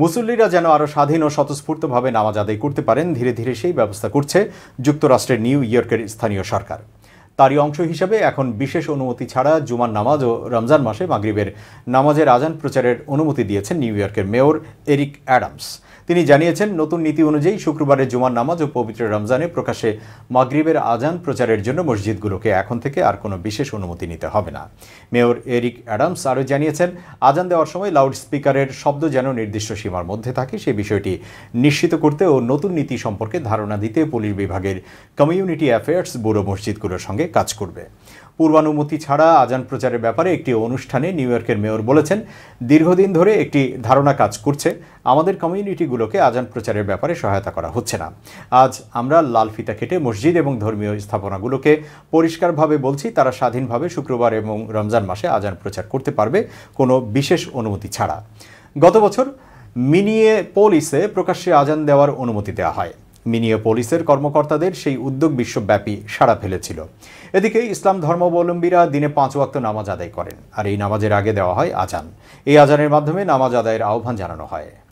মুসল্লিরা যেন আরও স্বাধীন ও স্বতঃস্ফূর্তভাবে নামাজ আদায় করতে পারেন ধীরে ধীরে সেই ব্যবস্থা করছে যুক্তরাষ্ট্রের নিউ ইয়র্কের স্থানীয় সরকার তারই অংশ হিসাবে এখন বিশেষ অনুমতি ছাড়া জুমার নামাজ ও রমজান মাসে মাগরিবের নামাজের আজান প্রচারের অনুমতি দিয়েছেন নিউ ইয়র্কের মেয়র এরিক অ্যাডামস তিনি জানিয়েছেন নতুন নীতি অনুযায়ী শুক্রবারে জুমার নামাজ ও পবিত্র রমজানে প্রকাশে মাগরিবের আজান প্রচারের জন্য মসজিদগুলোকে এখন থেকে আর কোনো বিশেষ অনুমতি নিতে হবে না মেয়র এরিক অ্যাডামস আরও জানিয়েছেন আজান দেওয়ার সময় লাউড স্পিকারের শব্দ যেন নির্দিষ্ট সীমার মধ্যে থাকে সেই বিষয়টি নিশ্চিত করতে ও নতুন নীতি সম্পর্কে ধারণা দিতে পুলিশ বিভাগের কমিউনিটি অ্যাফেয়ার্স ব্যুরো মসজিদগুলোর সঙ্গে কাজ করবে পূর্বানুমতি ছাড়া আজান প্রচারের ব্যাপারে একটি অনুষ্ঠানে নিউ ইয়র্কের মেয়র বলেছেন দীর্ঘদিন ধরে একটি ধারণা কাজ করছে আমাদের কমিউনিটিগুলোকে আজান প্রচারের ব্যাপারে সহায়তা করা হচ্ছে না আজ আমরা লাল ফিতা কেটে মসজিদ এবং ধর্মীয় স্থাপনাগুলোকে পরিষ্কারভাবে বলছি তারা স্বাধীনভাবে শুক্রবার এবং রমজান মাসে আজান প্রচার করতে পারবে কোনো বিশেষ অনুমতি ছাড়া গত বছর মিনিয়ে পোলিসে প্রকাশ্যে আজান দেওয়ার অনুমতি দেওয়া হয় মিনিয়াপোলিসের কর্মকর্তাদের সেই উদ্যোগ বিশ্বব্যাপী সাড়া ফেলেছিল এদিকে ইসলাম ধর্মাবলম্বীরা দিনে পাঁচ ওয়াক্ত নামাজ আদায় করেন আর এই নামাজের আগে দেওয়া হয় আজান এই আজানের মাধ্যমে নামাজ আদায়ের আহ্বান জানানো হয়